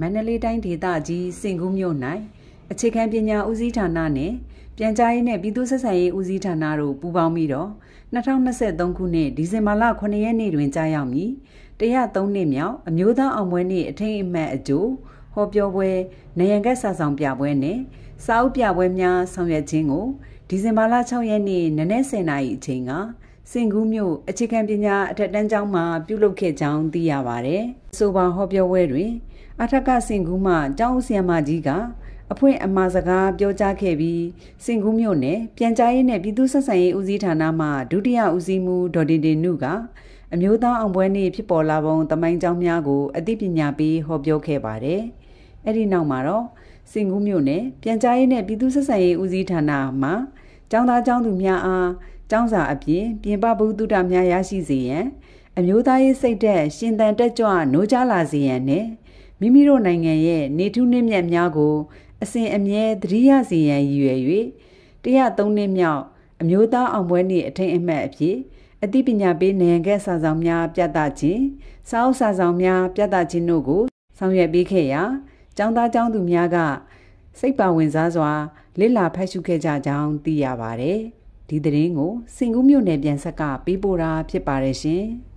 မန္တလေးတိုင်းဒေသကြီးစင်ကူးမြို့၌အခြေခံပညာဦးစီးဌာနနှင့်ပြန်ကြားရေးနှင့်ပြည်သူ့ဆက်ဆံရေးဦးစီးဌာနတို့ပူးပေါင်းပြီးတော့2023ခုနှစ်ဒီဇင်ဘာလ9ရက်နေ့တွင်ကြားရောက်မည်103နှစ်မြောက်အမျိုးသားအောင်ပွဲနေ့အထိမ်းအမှတ်အကျိုးဟောပြောပွဲ၊နယံကက်စာဆောင်ပြပွဲနှင့်စာအုပ်ပြပွဲများဆောင်ရွက်ခြင်းကိုဒီဇင်ဘာလ6ရက်နေ့နနက်10:00နာရီအချိန်ကစင်ကူးမြို့အခြေခံပညာအထက်တန်းကျောင်းမှာပြုလုပ်ခဲ့ကြောင်းသိရပါတယ်။ဆိုပါဟောပြောပွဲတွင် အထက်ကစင်ကူးမှကျောင်းဆရာမကြီးကအဖွင့်အမှားစကားပြောကြားခဲ့ပြီးစင်ကူးမြို့နယ်ပြန်ကြားရေးနဲ့ပြည်သူ့ဆက်ဆံရေးဦးစီးဌာနမှဒုတိယဦးစီးမှူးဒေါ်တင်တင်နုကအမျိုးသားအောင်ပွဲနေ့ဖြစ်ပေါ်လာပုံတမိုင်းကျောင်းများကိုအသိပညာပေးဟောပြောခဲ့ပါတယ်။အဲ့ဒီနောက်မှာတော့စင်ကူးမြို့နယ်ပြန်ကြားရေးနဲ့ပြည်သူ့ဆက်ဆံရေးဦးစီးဌာနမှကျောင်းသားကျောင်းသူများအားကျောင်းစာအပြင်ပြင်ပဘုဒ္ဓတာများရရှိစေရန်အမျိုးသားရေးစိတ်ဓာတ်ရှင်သန်တက်ကြွနိုးကြားလာစေရန်နဲ့မိမိတို့နိုင်ငံရဲ့နေထူးနှင့်မြတ်များကိုအစဉ်အမြဲသတိရစေရန်ရည်ရွယ်၍103နှစ်မြောက်အမျိုးသားအောင်ပွဲနေ့အထိမ်းအမှတ်အဖြစ်အသိပညာပေးနိုင်ငံကစာဆောင်များပြသခြင်းစာအုပ်စာဆောင်များပြသခြင်းတို့ကိုဆောင်ရွက်ပေးခဲ့ရာကျောင်းသားကျောင်းသူများကစိတ်ပါဝင်စားစွာလစ်လာဖတ်ရှုခဲ့ကြကြောင်းသိရပါတယ်။ဒီသတင်းကိုစင်ကူးမြို့နယ်ပြန်ဆက်ကပေးပို့တာဖြစ်ပါတယ်ရှင်။